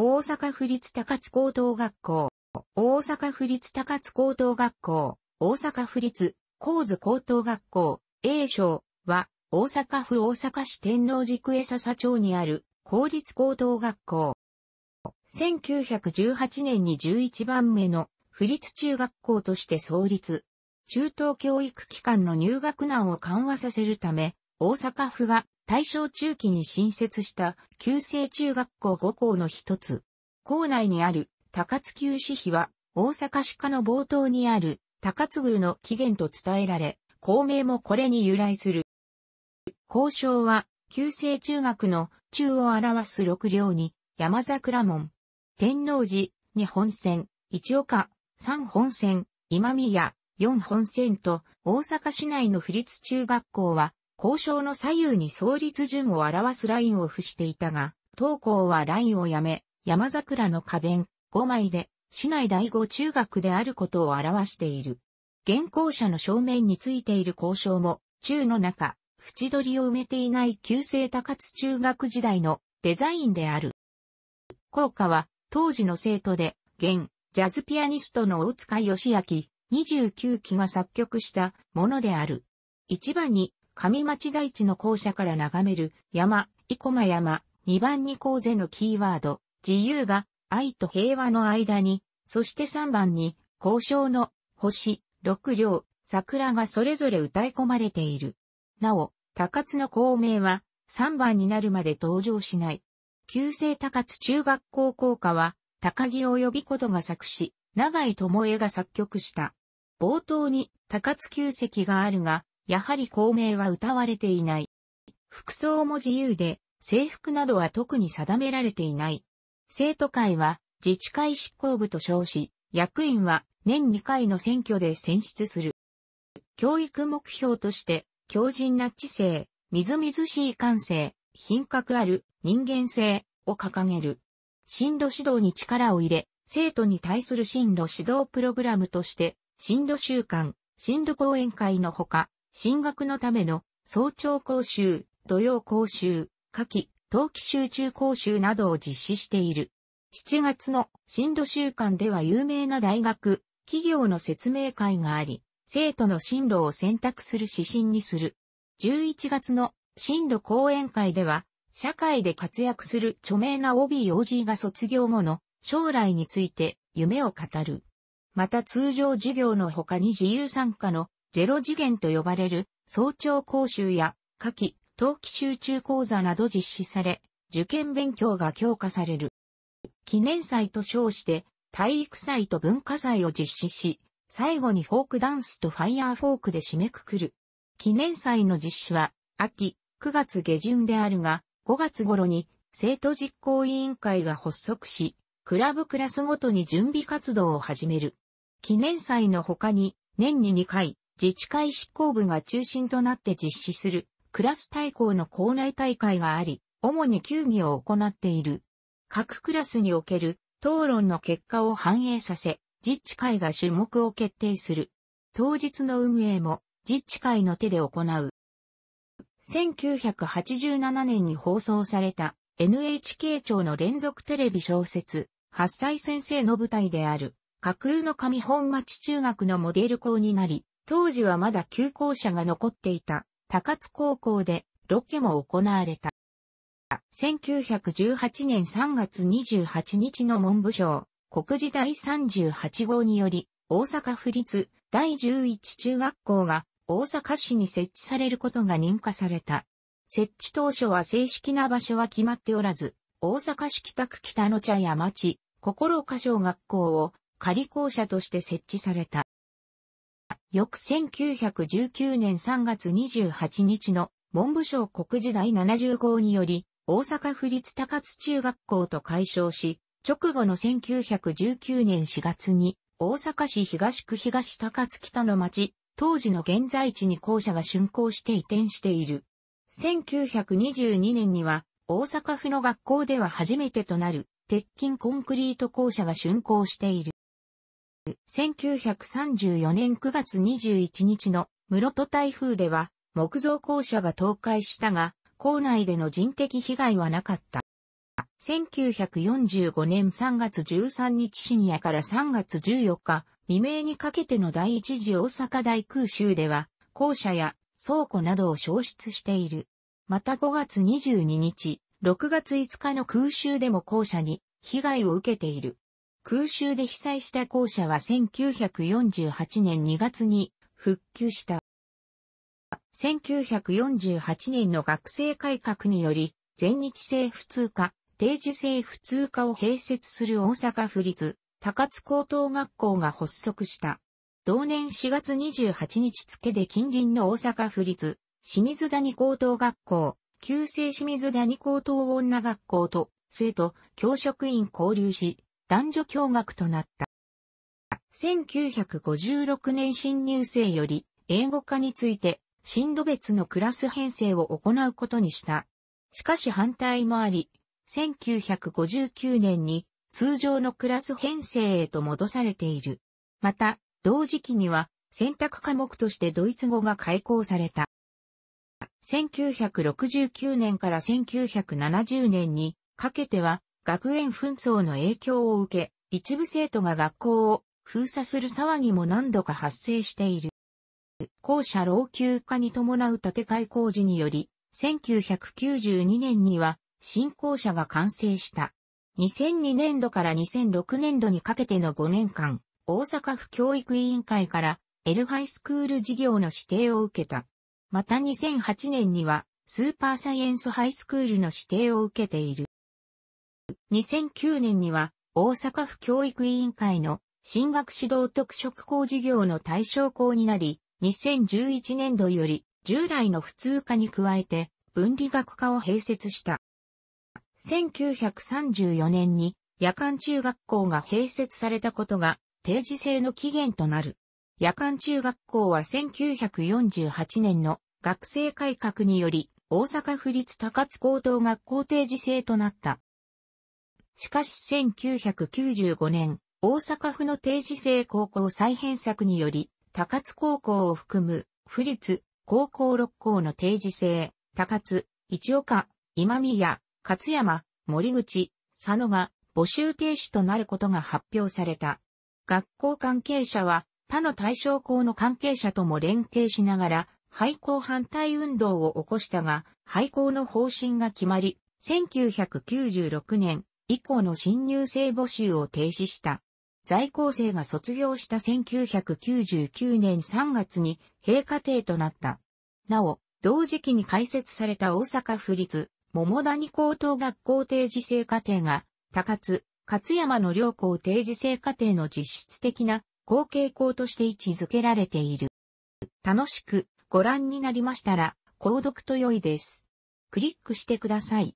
大阪府立高津高等学校、大阪府立高津高等学校、大阪府立高津高等学校、A 賞は、大阪府大阪市天王寺区江笹町にある公立高等学校。1918年に11番目の府立中学校として創立。中等教育機関の入学難を緩和させるため、大阪府が大正中期に新設した旧制中学校5校の一つ。校内にある高津旧市碑は大阪市下の冒頭にある高津宮の起源と伝えられ、校名もこれに由来する。校章は旧制中学の中を表す六両に山桜門、天王寺、二本線、一岡、三本線、今宮、四本線と大阪市内の府立中学校は交渉の左右に創立順を表すラインを付していたが、東校はラインをやめ、山桜の花弁5枚で、市内第5中学であることを表している。現行者の正面についている交渉も、中の中、縁取りを埋めていない旧制高津中学時代のデザインである。校歌は、当時の生徒で、現、ジャズピアニストの大塚義明、29期が作曲したものである。一番に、上町台地の校舎から眺める山、生駒山、2番に高瀬のキーワード、自由が愛と平和の間に、そして3番に交渉の星、六両、桜がそれぞれ歌い込まれている。なお、高津の校名は3番になるまで登場しない。旧制高津中学校校歌は高木及びことが作詞、長井智恵が作曲した。冒頭に高津旧跡があるが、やはり公明は歌われていない。服装も自由で、制服などは特に定められていない。生徒会は自治会執行部と称し、役員は年2回の選挙で選出する。教育目標として、強靭な知性、みずみずしい感性、品格ある人間性を掲げる。進路指導に力を入れ、生徒に対する進路指導プログラムとして、進路週間、進路講演会のほか、進学のための早朝講習、土曜講習、夏季、冬季集中講習などを実施している。7月の進路週間では有名な大学、企業の説明会があり、生徒の進路を選択する指針にする。11月の進路講演会では、社会で活躍する著名な OBOG が卒業後の将来について夢を語る。また通常授業の他に自由参加のゼロ次元と呼ばれる早朝講習や夏季、冬季集中講座など実施され、受験勉強が強化される。記念祭と称して体育祭と文化祭を実施し、最後にフォークダンスとファイヤーフォークで締めくくる。記念祭の実施は秋9月下旬であるが、5月頃に生徒実行委員会が発足し、クラブクラスごとに準備活動を始める。記念祭の他に年に2回自治会執行部が中心となって実施するクラス対抗の校内大会があり、主に球技を行っている。各クラスにおける討論の結果を反映させ、自治会が種目を決定する。当日の運営も自治会の手で行う。1987年に放送された NHK 庁の連続テレビ小説、8歳先生の舞台である架空の上本町中学のモデル校になり、当時はまだ旧校舎が残っていた高津高校でロケも行われた。1918年3月28日の文部省国事第38号により大阪府立第11中学校が大阪市に設置されることが認可された。設置当初は正式な場所は決まっておらず、大阪市北区北の茶屋町、心岡小学校を仮校舎として設置された。翌1919年3月28日の文部省国時代70号により、大阪府立高津中学校と解消し、直後の1919年4月に、大阪市東区東高津北の町、当時の現在地に校舎が竣工して移転している。1922年には、大阪府の学校では初めてとなる、鉄筋コンクリート校舎が竣工している。1934年9月21日の室戸台風では木造校舎が倒壊したが、校内での人的被害はなかった。1945年3月13日深夜から3月14日未明にかけての第一次大阪大空襲では、校舎や倉庫などを消失している。また5月22日、6月5日の空襲でも校舎に被害を受けている。空襲で被災した校舎は1948年2月に復旧した。1948年の学生改革により、全日制普通科、定時制普通科を併設する大阪府立高津高等学校が発足した。同年4月28日付で近隣の大阪府立清水谷高等学校、旧制清水谷高等女学校と生徒、教職員交流し、男女共学となった。1956年新入生より英語化について、震度別のクラス編成を行うことにした。しかし反対もあり、1959年に通常のクラス編成へと戻されている。また、同時期には選択科目としてドイツ語が開講された。1969年から1970年にかけては学園紛争の影響を受け、一部生徒が学校を封鎖する騒ぎも何度か発生している。校舎老朽化に伴う建て替え工事により、1992年には新校舎が完成した。2002年度から2006年度にかけての5年間、大阪府教育委員会からエルハイスクール事業の指定を受けた。また2008年にはスーパーサイエンスハイスクールの指定を受けている。2009年には大阪府教育委員会の進学指導特色校事業の対象校になり、2011年度より従来の普通科に加えて分離学科を併設した。1934年に夜間中学校が併設されたことが定時制の起源となる。夜間中学校は1948年の学生改革により大阪府立高津高等学校定時制となった。しかし1995年、大阪府の定時制高校再編策により、高津高校を含む、府立、高校6校の定時制、高津、市岡、今宮、勝山、森口、佐野が募集停止となることが発表された。学校関係者は、他の対象校の関係者とも連携しながら、廃校反対運動を起こしたが、廃校の方針が決まり、1996年、以降の新入生募集を停止した。在校生が卒業した1999年3月に閉課程となった。なお、同時期に開設された大阪府立桃谷高等学校定時制課程が、高津、勝山の両校定時制課程の実質的な後継校として位置づけられている。楽しくご覧になりましたら、購読と良いです。クリックしてください。